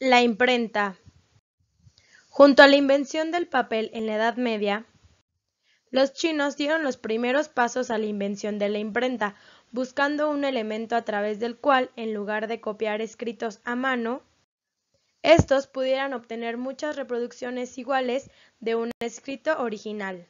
La imprenta. Junto a la invención del papel en la Edad Media, los chinos dieron los primeros pasos a la invención de la imprenta, buscando un elemento a través del cual, en lugar de copiar escritos a mano, estos pudieran obtener muchas reproducciones iguales de un escrito original.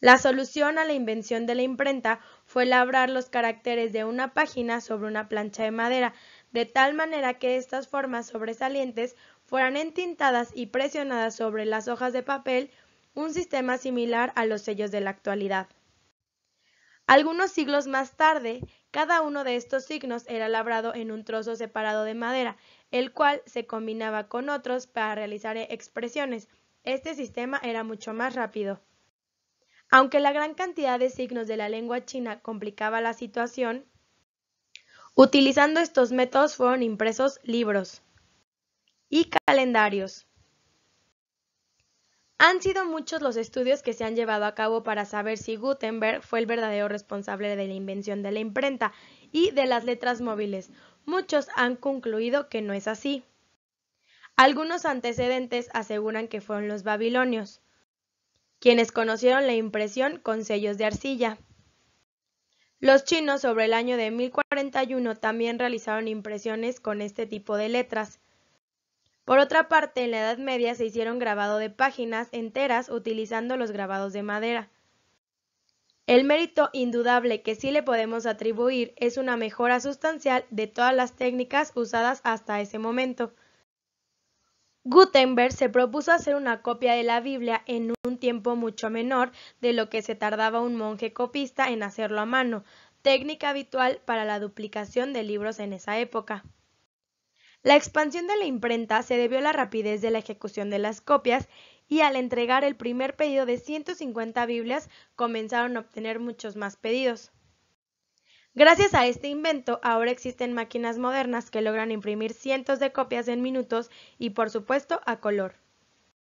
La solución a la invención de la imprenta fue labrar los caracteres de una página sobre una plancha de madera, de tal manera que estas formas sobresalientes fueran entintadas y presionadas sobre las hojas de papel, un sistema similar a los sellos de la actualidad. Algunos siglos más tarde, cada uno de estos signos era labrado en un trozo separado de madera, el cual se combinaba con otros para realizar expresiones. Este sistema era mucho más rápido. Aunque la gran cantidad de signos de la lengua china complicaba la situación, Utilizando estos métodos fueron impresos libros y calendarios. Han sido muchos los estudios que se han llevado a cabo para saber si Gutenberg fue el verdadero responsable de la invención de la imprenta y de las letras móviles. Muchos han concluido que no es así. Algunos antecedentes aseguran que fueron los babilonios, quienes conocieron la impresión con sellos de arcilla. Los chinos sobre el año de 1041 también realizaron impresiones con este tipo de letras. Por otra parte, en la Edad Media se hicieron grabado de páginas enteras utilizando los grabados de madera. El mérito indudable que sí le podemos atribuir es una mejora sustancial de todas las técnicas usadas hasta ese momento. Gutenberg se propuso hacer una copia de la Biblia en un tiempo mucho menor de lo que se tardaba un monje copista en hacerlo a mano, técnica habitual para la duplicación de libros en esa época. La expansión de la imprenta se debió a la rapidez de la ejecución de las copias y al entregar el primer pedido de 150 Biblias comenzaron a obtener muchos más pedidos. Gracias a este invento, ahora existen máquinas modernas que logran imprimir cientos de copias en minutos y por supuesto a color.